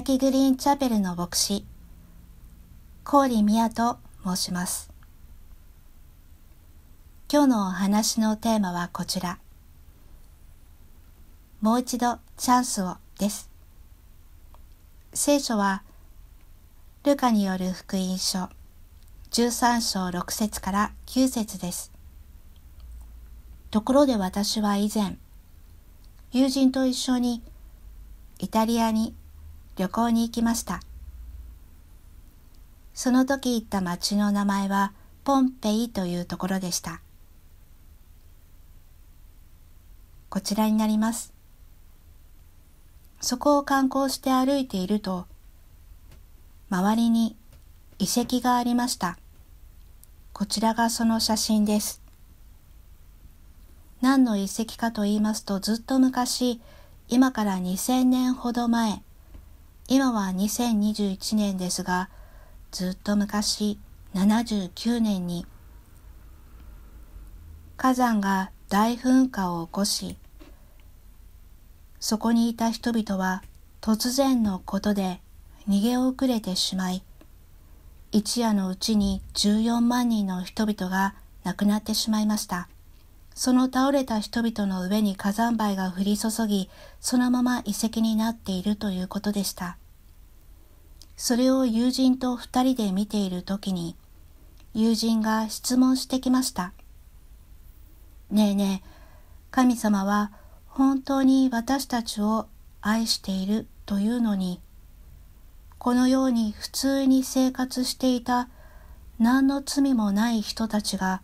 崎グリーンチャペルの牧師、郡宮と申します。今日のお話のテーマはこちら。もう一度チャンスをです。聖書は、ルカによる福音書13章6節から9節です。ところで私は以前、友人と一緒にイタリアに旅行に行きました。その時行った町の名前はポンペイというところでした。こちらになります。そこを観光して歩いていると、周りに遺跡がありました。こちらがその写真です。何の遺跡かと言いますとずっと昔、今から2000年ほど前、今は2021年ですが、ずっと昔、79年に、火山が大噴火を起こし、そこにいた人々は突然のことで逃げ遅れてしまい、一夜のうちに14万人の人々が亡くなってしまいました。その倒れた人々の上に火山灰が降り注ぎ、そのまま遺跡になっているということでした。それを友人と二人で見ているときに、友人が質問してきました。ねえねえ、神様は本当に私たちを愛しているというのに、このように普通に生活していた何の罪もない人たちが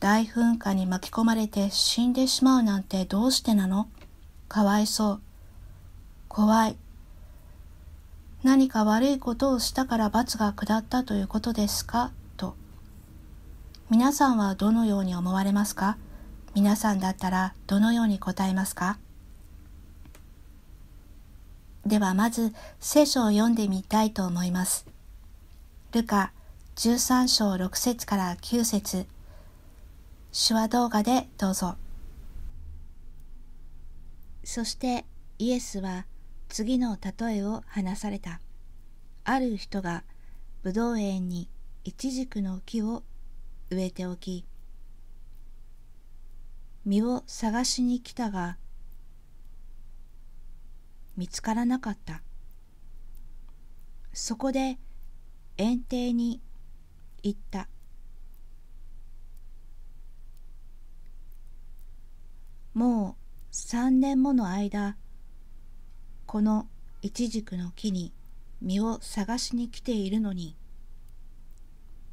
大噴火に巻き込まれて死んでしまうなんてどうしてなのかわいそう。怖い。何か悪いことをしたから罰が下ったということですかと。皆さんはどのように思われますか皆さんだったらどのように答えますかではまず聖書を読んでみたいと思います。ルカ13章6節から9節手話動画でどうぞ。そしてイエスは次の例えを話された。ある人がブドウ園にイチジクの木を植えておき、実を探しに来たが、見つからなかった。そこで園庭に行った。もう3年もの間このイチジクの木に実を探しに来ているのに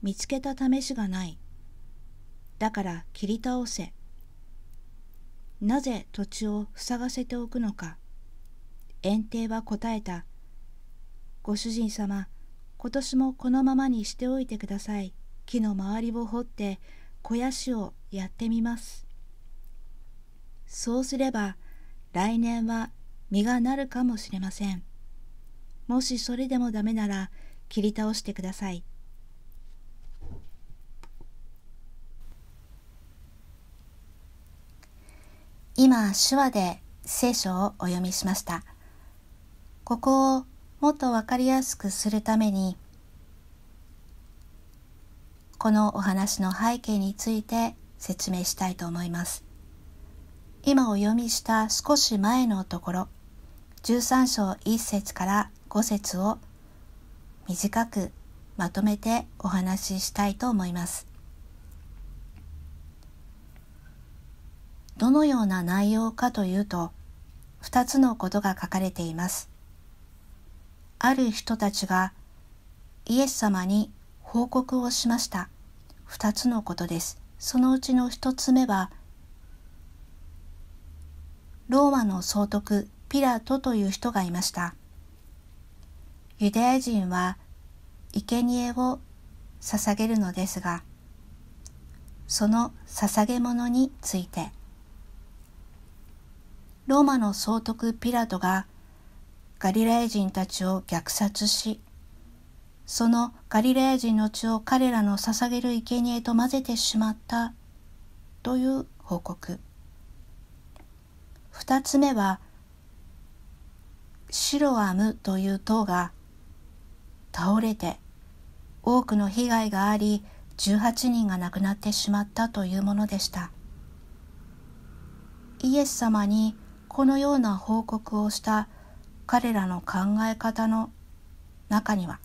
見つけた試しがないだから切り倒せなぜ土地を塞がせておくのか園庭は答えたご主人様今年もこのままにしておいてください木の周りを掘って肥やしをやってみますそうすれば来年は実がなるかもしれませんもしそれでもダメなら切り倒してください今手話で聖書をお読みしましたここをもっとわかりやすくするためにこのお話の背景について説明したいと思います今お読みした少し前のところ13章1節から5節を短くまとめてお話ししたいと思います。どのような内容かというと2つのことが書かれています。ある人たちがイエス様に報告をしました。2つのことです。そのうちの1つ目はローマの総督ピラトという人がいました。ユダヤ人は生贄を捧げるのですが、その捧げ物について、ローマの総督ピラトがガリラヤ人たちを虐殺し、そのガリラヤ人の血を彼らの捧げる生贄と混ぜてしまったという報告。2つ目はシロアムという塔が倒れて多くの被害があり18人が亡くなってしまったというものでしたイエス様にこのような報告をした彼らの考え方の中には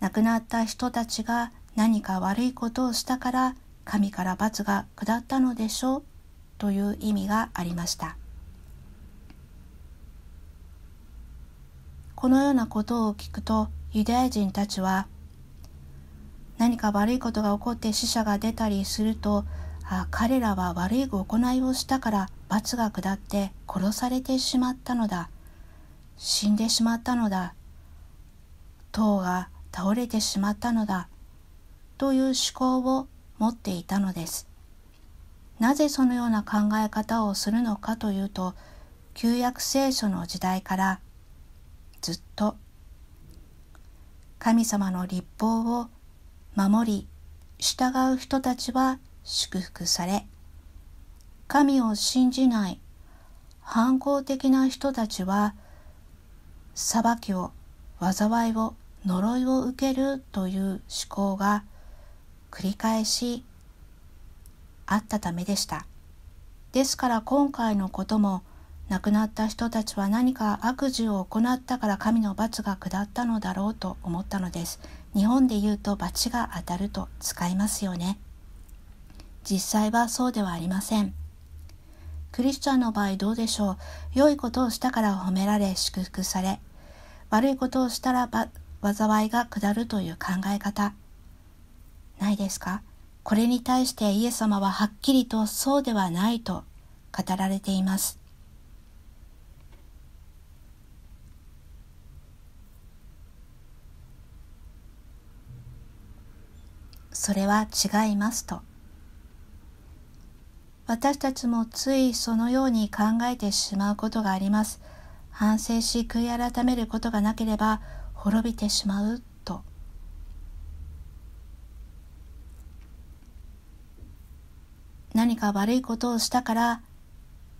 亡くなった人たちが何か悪いことをしたから神から罰が下ったのでしょうという意味がありましたこのようなことを聞くとユダヤ人たちは何か悪いことが起こって死者が出たりするとあ彼らは悪い行いをしたから罰が下って殺されてしまったのだ死んでしまったのだ塔が倒れてしまったのだという思考を持っていたのですなぜそのような考え方をするのかというと旧約聖書の時代からずっと神様の立法を守り従う人たちは祝福され神を信じない反抗的な人たちは裁きを災いを呪いを受けるという思考が繰り返しあったためでした。ですから今回のことも亡くなった人たちは何か悪事を行ったから神の罰が下ったのだろうと思ったのです。日本で言うと罰が当たると使いますよね。実際はそうではありません。クリスチャンの場合どうでしょう良いことをしたから褒められ祝福され悪いことをしたら災いが下るという考え方ないですかこれに対してイエス様ははっきりとそうではないと語られています。それは違いますと。私たちもついそのように考えてしまうことがあります。反省し悔い改めることがなければ滅びてしまうか悪いことをしたから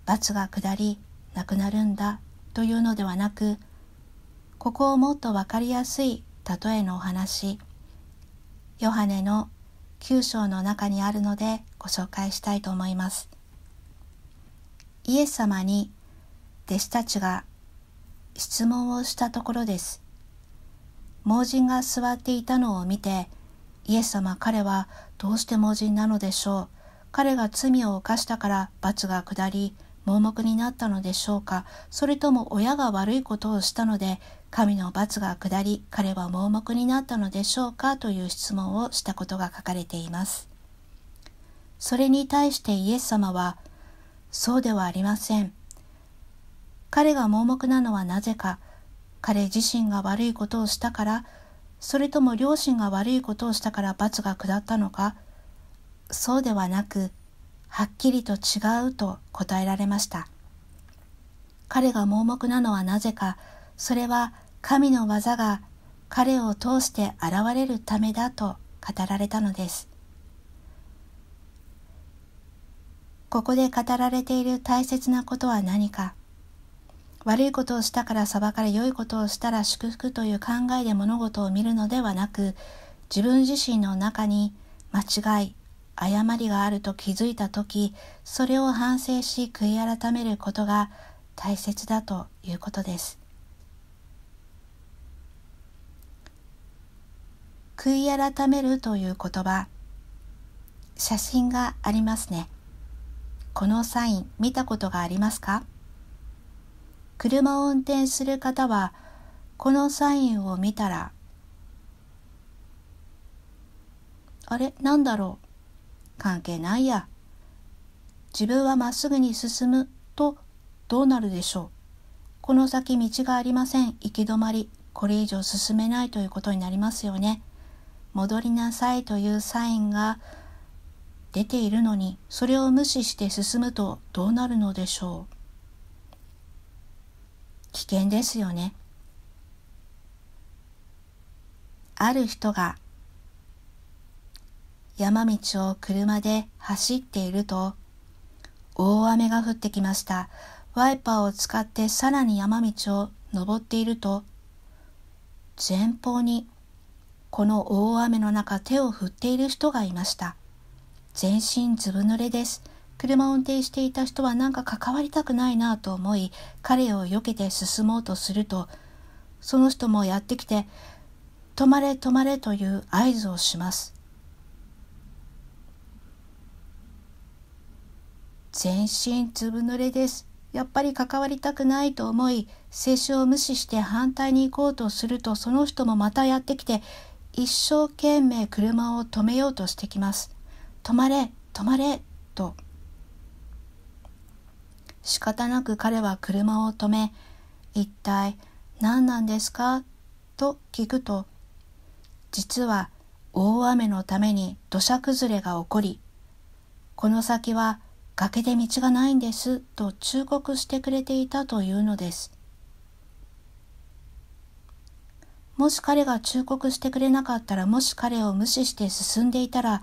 罰が下り亡くなるんだというのではなくここをもっと分かりやすい例えのお話ヨハネの9章の中にあるのでご紹介したいと思いますイエス様に弟子たちが質問をしたところです盲人が座っていたのを見てイエス様彼はどうして盲人なのでしょう彼が罪を犯したから罰が下り盲目になったのでしょうかそれとも親が悪いことをしたので神の罰が下り彼は盲目になったのでしょうかという質問をしたことが書かれていますそれに対してイエス様はそうではありません彼が盲目なのはなぜか彼自身が悪いことをしたからそれとも両親が悪いことをしたから罰が下ったのかそうではなくはっきりと違うと答えられました彼が盲目なのはなぜかそれは神の技が彼を通して現れるためだと語られたのですここで語られている大切なことは何か悪いことをしたから裁かれ良いことをしたら祝福という考えで物事を見るのではなく自分自身の中に間違い誤りがあると気づいた時それを反省し悔い改めることが大切だということです悔い改めるという言葉写真がありますねこのサイン見たことがありますか車を運転する方はこのサインを見たらあれなんだろう関係ないや自分はまっすぐに進むとどうなるでしょうこの先道がありません行き止まりこれ以上進めないということになりますよね戻りなさいというサインが出ているのにそれを無視して進むとどうなるのでしょう危険ですよねある人が山道を車で走っていると、大雨が降ってきました。ワイパーを使ってさらに山道を登っていると、前方にこの大雨の中手を振っている人がいました。全身ずぶ濡れです。車を運転していた人はなんか関わりたくないなと思い、彼を避けて進もうとすると、その人もやってきて、止まれ止まれという合図をします。全身つぶ濡れです。やっぱり関わりたくないと思い、接種を無視して反対に行こうとするとその人もまたやってきて、一生懸命車を止めようとしてきます。止まれ、止まれ、と。仕方なく彼は車を止め、一体何なんですかと聞くと、実は大雨のために土砂崩れが起こり、この先は崖で道がないんですと忠告してくれていたというのです。もし彼が忠告してくれなかったらもし彼を無視して進んでいたら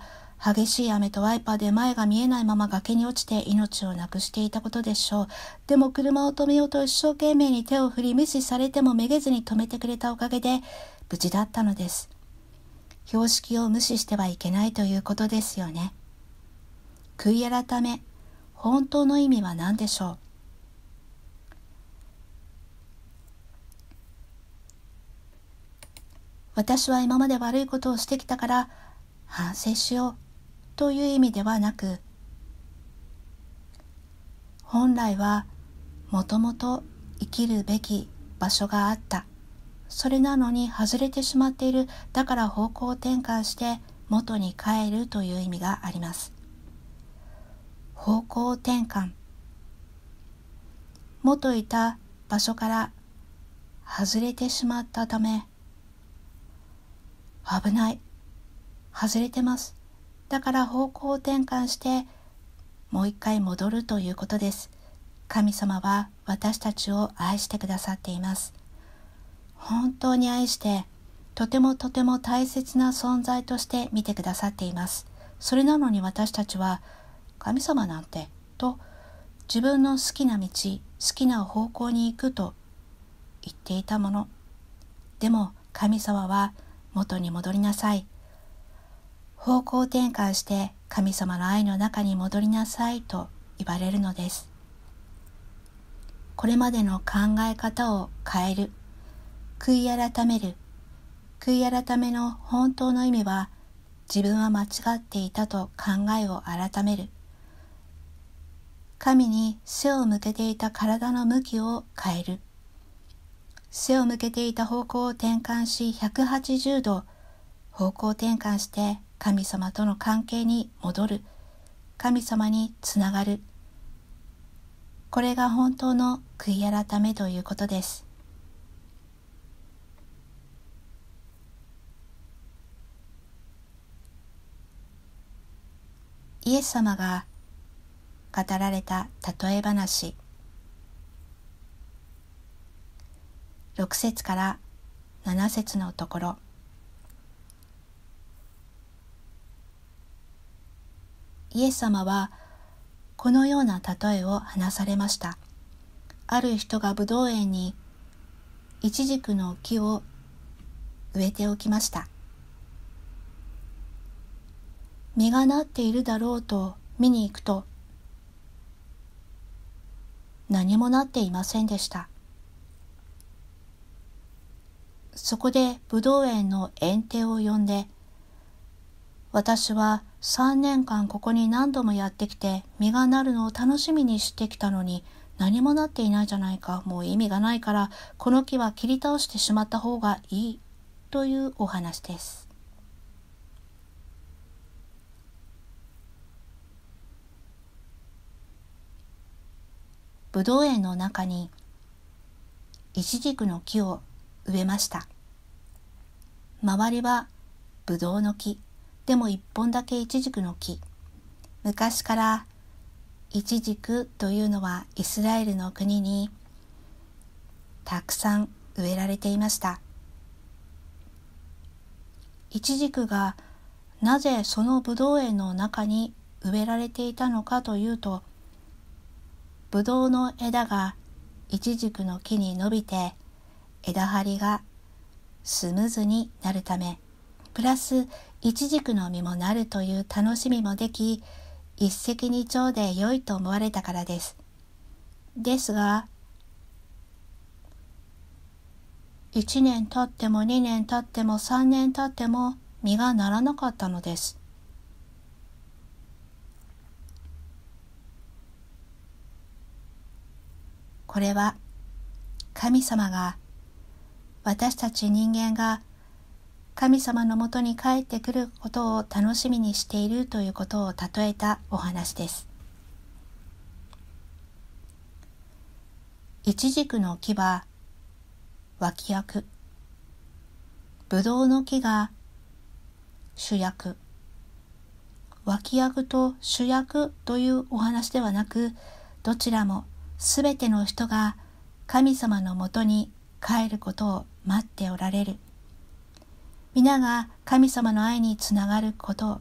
激しい雨とワイパーで前が見えないまま崖に落ちて命をなくしていたことでしょう。でも車を止めようと一生懸命に手を振り無視されてもめげずに止めてくれたおかげで無事だったのです。標識を無視してはいけないということですよね。悔い改め本当の意味は何でしょう私は今まで悪いことをしてきたから反省しようという意味ではなく本来はもともと生きるべき場所があったそれなのに外れてしまっているだから方向転換して元に帰るという意味があります方向転換元いた場所から外れてしまったため危ない外れてますだから方向転換してもう一回戻るということです神様は私たちを愛してくださっています本当に愛してとてもとても大切な存在として見てくださっていますそれなのに私たちは神様なんてと自分の好きな道好きな方向に行くと言っていたものでも神様は元に戻りなさい方向転換して神様の愛の中に戻りなさいと言われるのですこれまでの考え方を変える悔い改める悔い改めの本当の意味は自分は間違っていたと考えを改める神に背を向けていた体の向きを変える背を向けていた方向を転換し180度方向転換して神様との関係に戻る神様につながるこれが本当の悔い改めということですイエス様が語られた例え話6節から7節のところイエス様はこのような例えを話されましたある人がぶどう園にイチジクの木を植えておきました実がなっているだろうと見に行くと何もなっていませんでした。そこで武道園の園庭を呼んで、私は3年間ここに何度もやってきて実がなるのを楽しみにしてきたのに何もなっていないじゃないか、もう意味がないからこの木は切り倒してしまった方がいいというお話です。ぶどう園の中にイチジクの木を植えました周りはぶどうの木でも一本だけイチジクの木昔からイチジクというのはイスラエルの国にたくさん植えられていましたイチジクがなぜそのぶどう園の中に植えられていたのかというとぶどうの枝がいちじくの木に伸びて枝張りがスムーズになるためプラスいちじくの実もなるという楽しみもでき一石二鳥で良いと思われたからです。ですが1年経っても2年経っても3年経っても実がならなかったのです。これは神様が私たち人間が神様のもとに帰ってくることを楽しみにしているということを例えたお話です。イチジクの木は脇役ぶどうの木が主役脇役と主役というお話ではなくどちらもすべての人が神様のもとに帰ることを待っておられる。皆が神様の愛につながること。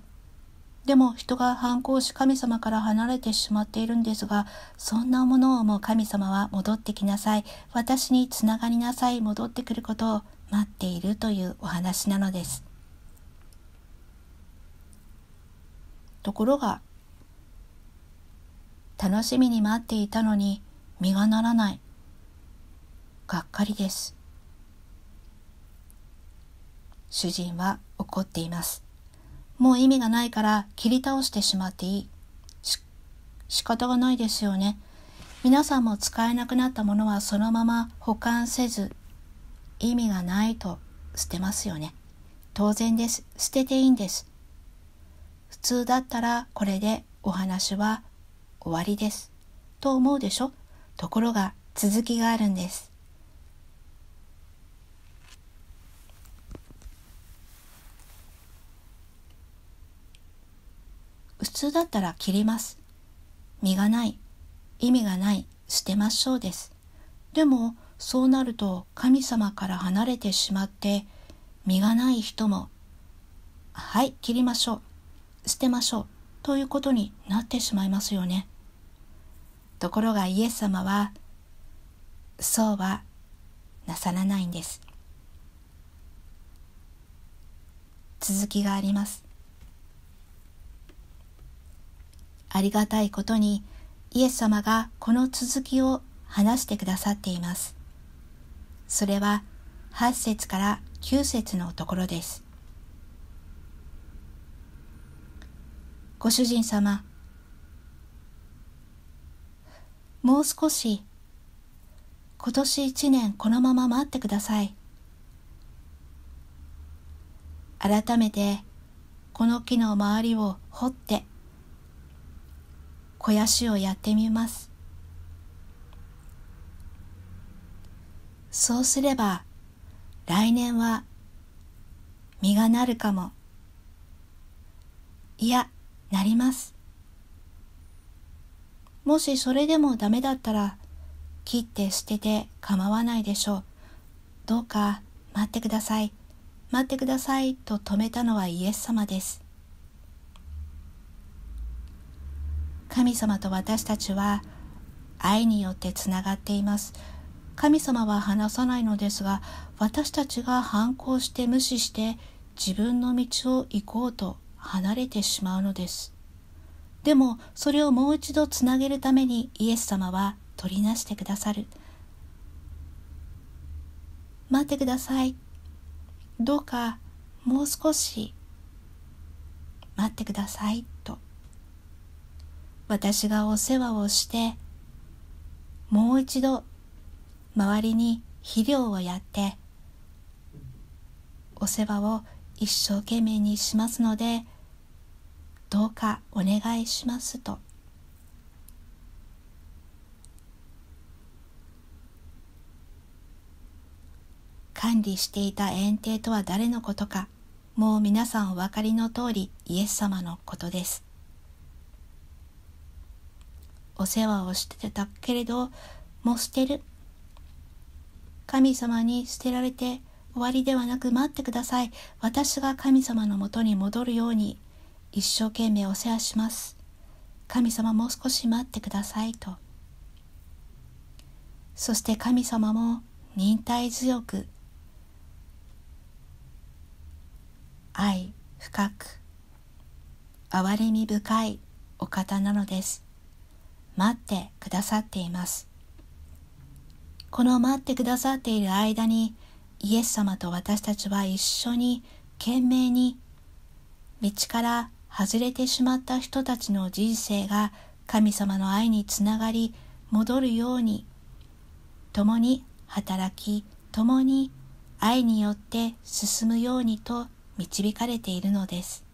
でも人が反抗し神様から離れてしまっているんですが、そんなものをも神様は戻ってきなさい。私につながりなさい。戻ってくることを待っているというお話なのです。ところが、楽しみに待っていたのに、実がならない。がっかりです。主人は怒っています。もう意味がないから切り倒してしまっていい。し、仕方がないですよね。皆さんも使えなくなったものはそのまま保管せず、意味がないと捨てますよね。当然です。捨てていいんです。普通だったらこれでお話は終わりです。と思うでしょところが続きがあるんです。普通だったら切ります。身がない、意味がない、捨てましょうです。でも、そうなると神様から離れてしまって、身がない人も、はい、切りましょう、捨てましょう、ということになってしまいますよね。ところがイエス様はそうはなさらないんです続きがありますありがたいことにイエス様がこの続きを話してくださっていますそれは8節から9節のところですご主人様もう少し、今年一年このまま待ってください。改めて、この木の周りを掘って、肥やしをやってみます。そうすれば、来年は、実がなるかも。いや、なります。もしそれでもダメだったら切って捨てて構わないでしょう。どうか待ってください。待ってくださいと止めたのはイエス様です。神様と私たちは愛によってつながっています。神様は話さないのですが、私たちが反抗して無視して自分の道を行こうと離れてしまうのです。でもそれをもう一度つなげるためにイエス様は取りなしてくださる待ってくださいどうかもう少し待ってくださいと私がお世話をしてもう一度周りに肥料をやってお世話を一生懸命にしますのでどうかお願いしますと管理していた園庭とは誰のことかもう皆さんお分かりの通りイエス様のことですお世話をしてたけれどもう捨てる神様に捨てられて終わりではなく待ってください私が神様のもとに戻るように一生懸命お世話します。神様もう少し待ってくださいと。そして神様も忍耐強く、愛深く、憐れみ深いお方なのです。待ってくださっています。この待ってくださっている間に、イエス様と私たちは一緒に懸命に道から外れてしまった人たちの人生が神様の愛につながり戻るように共に働き共に愛によって進むようにと導かれているのです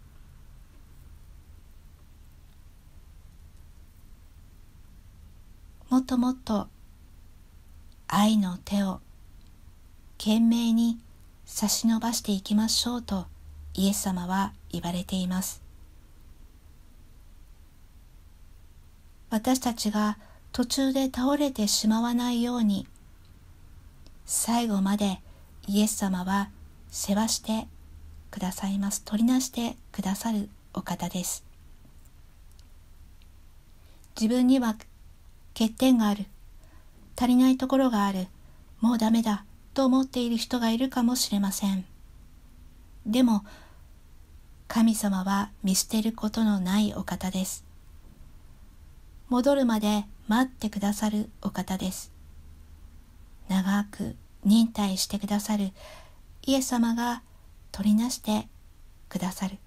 もっともっと愛の手を懸命に差し伸ばしていきましょうとイエス様は言われています私たちが途中で倒れてしまわないように最後までイエス様は世話してくださいます取りなしてくださるお方です自分には欠点がある足りないところがあるもうダメだと思っている人がいるかもしれませんでも神様は見捨てることのないお方です戻るまで待ってくださるお方です。長く忍耐してくださるイエス様が取りなしてくださる。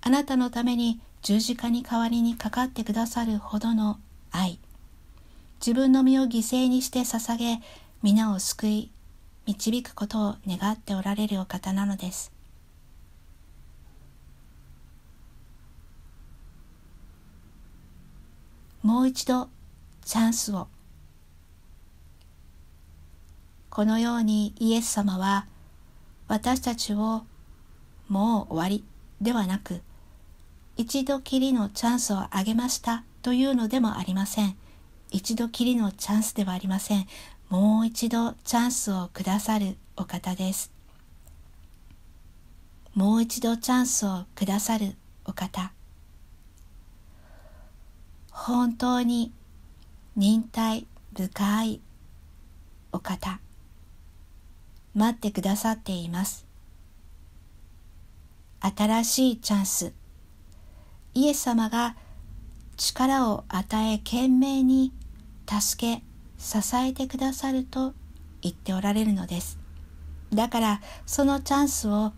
あなたのために十字架に代わりにかかってくださるほどの愛。自分の身を犠牲にして捧げ、皆を救い、導くことを願っておられるお方なのです。もう一度チャンスをこのようにイエス様は私たちをもう終わりではなく一度きりのチャンスをあげましたというのでもありません一度きりのチャンスではありませんもう一度チャンスをくださるお方ですもう一度チャンスをくださるお方本当に忍耐深いお方待ってくださっています新しいチャンスイエス様が力を与え懸命に助け支えてくださると言っておられるのですだからそのチャンスを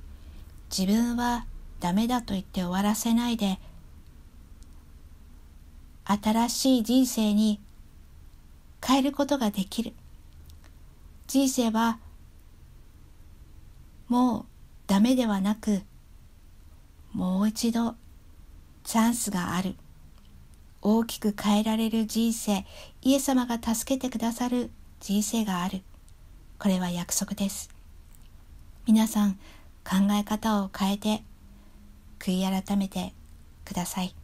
自分はダメだと言って終わらせないで新しい人生に変えることができる。人生はもうダメではなく、もう一度チャンスがある。大きく変えられる人生、イエス様が助けてくださる人生がある。これは約束です。皆さん、考え方を変えて、悔い改めてください。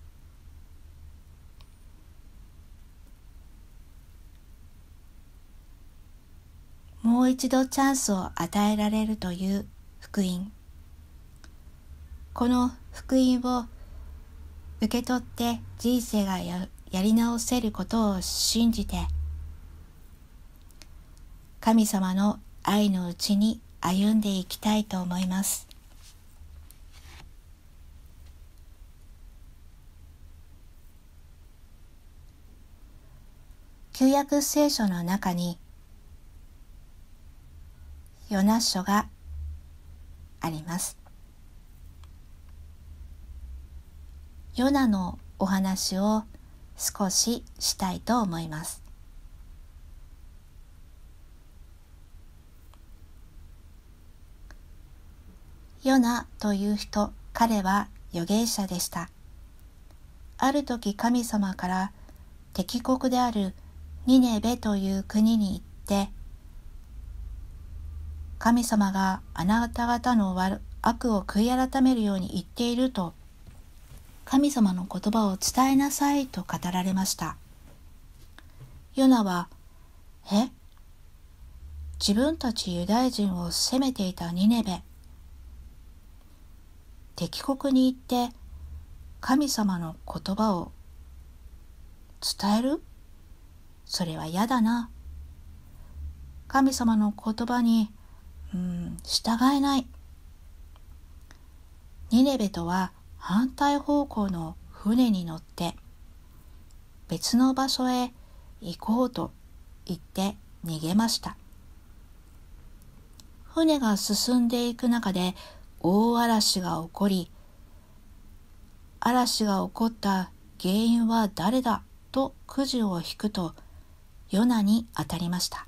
もう一度チャンスを与えられるという福音この福音を受け取って人生がやり直せることを信じて神様の愛のうちに歩んでいきたいと思います旧約聖書の中にヨナ書があります。ヨナのお話を少ししたいと思います。ヨナという人、彼は預言者でした。ある時神様から敵国であるニネベという国に行って神様があなた方の悪を悔い改めるように言っていると神様の言葉を伝えなさいと語られましたヨナは「え自分たちユダヤ人を責めていたニネベ敵国に行って神様の言葉を伝えるそれは嫌だな」神様の言葉にうん、従えない。ニネベとは反対方向の船に乗って別の場所へ行こうと言って逃げました。船が進んでいく中で大嵐が起こり、嵐が起こった原因は誰だとくじを引くとヨナに当たりました。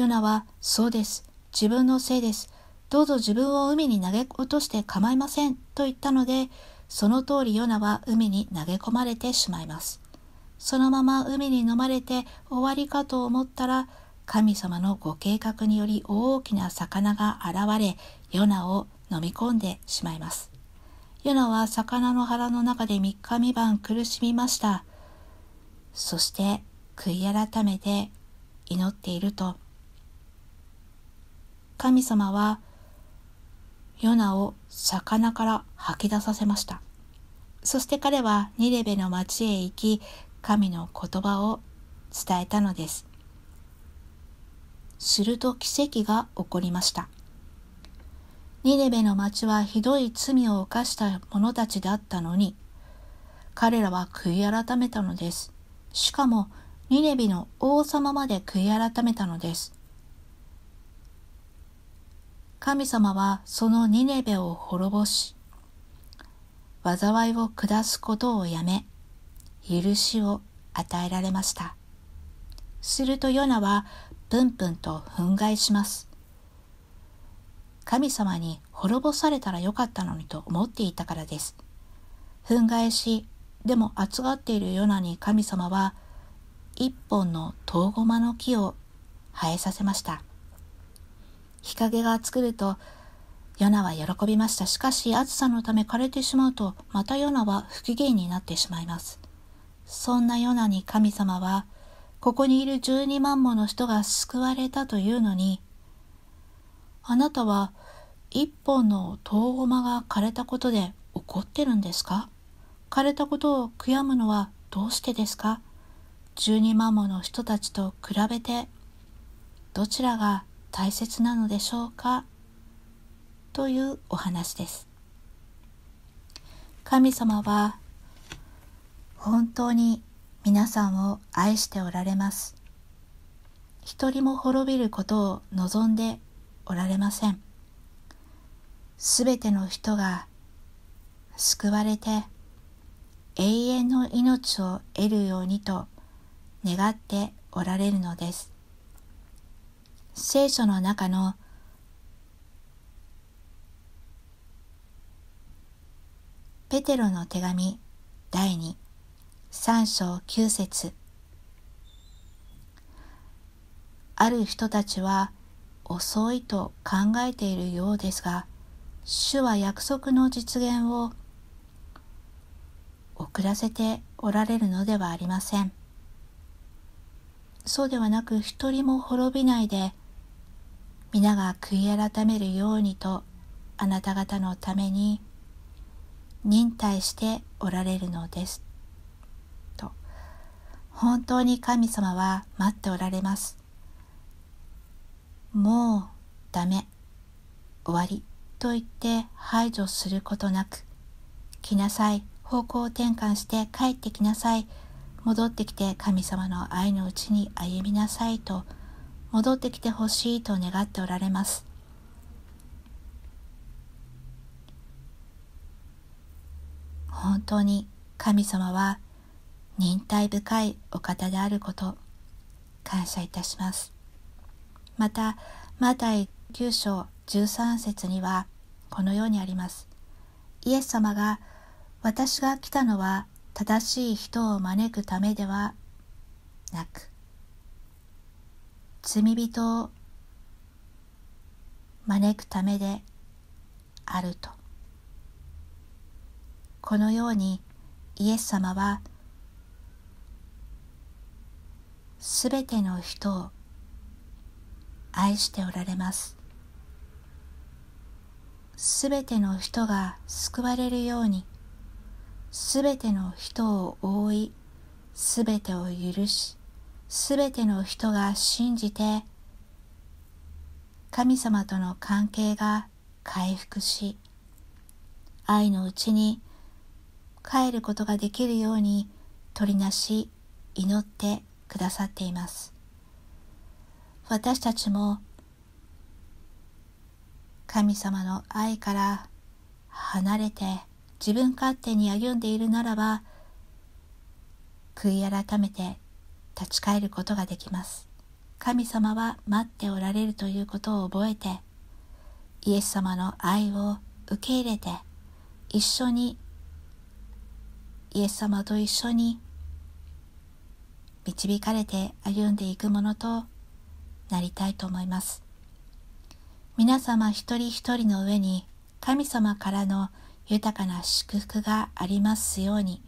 ヨナは、そうです。自分のせいです。どうぞ自分を海に投げ落として構いません。と言ったので、その通りヨナは海に投げ込まれてしまいます。そのまま海に飲まれて終わりかと思ったら、神様のご計画により大きな魚が現れ、ヨナを飲み込んでしまいます。ヨナは魚の腹の中で3日3晩苦しみました。そして悔い改めて祈っていると神様はヨナを魚から吐き出させました。そして彼はニレベの町へ行き、神の言葉を伝えたのです。すると奇跡が起こりました。ニレベの町はひどい罪を犯した者たちだったのに、彼らは悔い改めたのです。しかも、ニレビの王様まで悔い改めたのです。神様はそのニネベを滅ぼし、災いを下すことをやめ、許しを与えられました。するとヨナはプンプンと憤慨します。神様に滅ぼされたらよかったのにと思っていたからです。憤慨し、でも暑がっているヨナに神様は一本のトウゴの木を生えさせました。日陰が作るとヨナは喜びました。しかし暑さのため枯れてしまうと、またヨナは不機嫌になってしまいます。そんなヨナに神様は、ここにいる12万もの人が救われたというのに、あなたは一本のゴマが枯れたことで怒ってるんですか枯れたことを悔やむのはどうしてですか12万もの人たちと比べて、どちらが大切なのでしょうかというお話です。神様は本当に皆さんを愛しておられます。一人も滅びることを望んでおられません。すべての人が救われて永遠の命を得るようにと願っておられるのです。聖書の中のペテロの手紙第2、3章9節ある人たちは遅いと考えているようですが、主は約束の実現を遅らせておられるのではありません。そうではなく一人も滅びないで皆が悔い改めるようにとあなた方のために忍耐しておられるのです」と本当に神様は待っておられますもうダメ終わりと言って排除することなく来なさい方向転換して帰ってきなさい戻ってきて神様の愛のうちに歩みなさいと戻ってきてほしいと願っておられます。本当に神様は忍耐深いお方であること感謝いたします。また、マタイ9章13節にはこのようにあります。イエス様が私が来たのは正しい人を招くためではなく罪人を招くためであるとこのようにイエス様はすべての人を愛しておられますすべての人が救われるようにすべての人を覆いすべてを許しすべての人が信じて神様との関係が回復し愛のうちに帰ることができるように取りなし祈ってくださっています私たちも神様の愛から離れて自分勝手に歩んでいるならば悔い改めて立ち返ることができます。神様は待っておられるということを覚えて、イエス様の愛を受け入れて、一緒に、イエス様と一緒に導かれて歩んでいくものとなりたいと思います。皆様一人一人の上に神様からの豊かな祝福がありますように、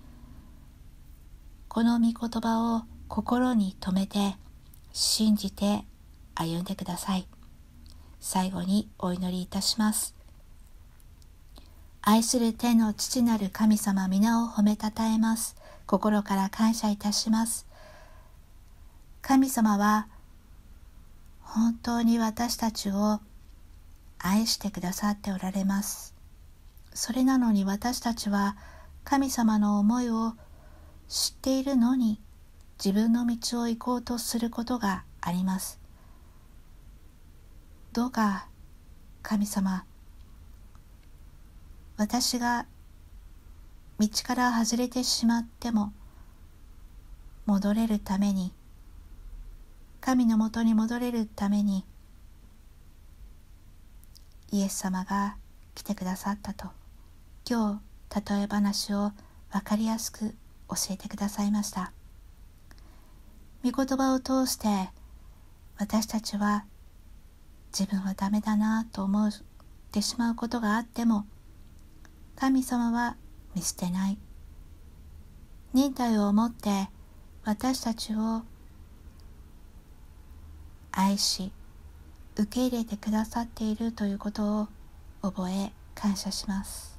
この御言葉を心に留めて信じて歩んでください最後にお祈りいたします愛する天の父なる神様皆を褒めたたえます心から感謝いたします神様は本当に私たちを愛してくださっておられますそれなのに私たちは神様の思いを知っているのに自分の道を行こうとすることがありますどうか神様私が道から外れてしまっても戻れるために神のもとに戻れるためにイエス様が来てくださったと今日例え話を分かりやすく教えてくださいました。御言葉を通して私たちは自分はダメだなと思ってしまうことがあっても神様は見捨てない忍耐をもって私たちを愛し受け入れてくださっているということを覚え感謝します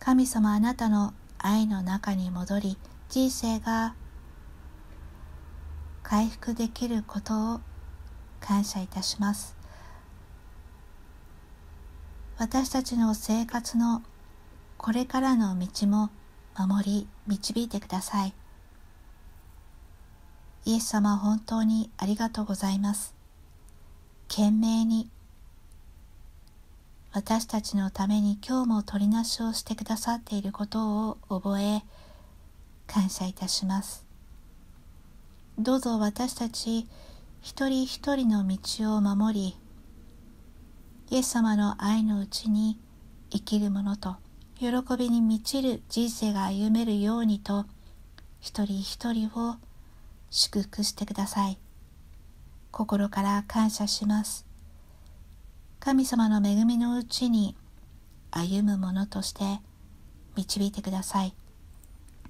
神様あなたの愛の中に戻り人生が回復できることを感謝いたします私たちの生活のこれからの道も守り導いてくださいイエス様本当にありがとうございます懸命に私たちのために今日も取りなしをしてくださっていることを覚え感謝いたしますどうぞ私たち一人一人の道を守りイエス様の愛のうちに生きるものと喜びに満ちる人生が歩めるようにと一人一人を祝福してください心から感謝します神様の恵みのうちに歩むものとして導いてください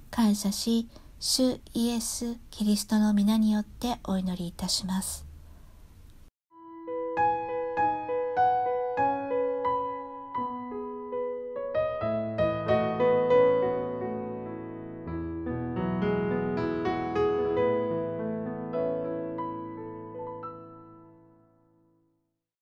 感謝し主イエス・キリストの皆によってお祈りいたします。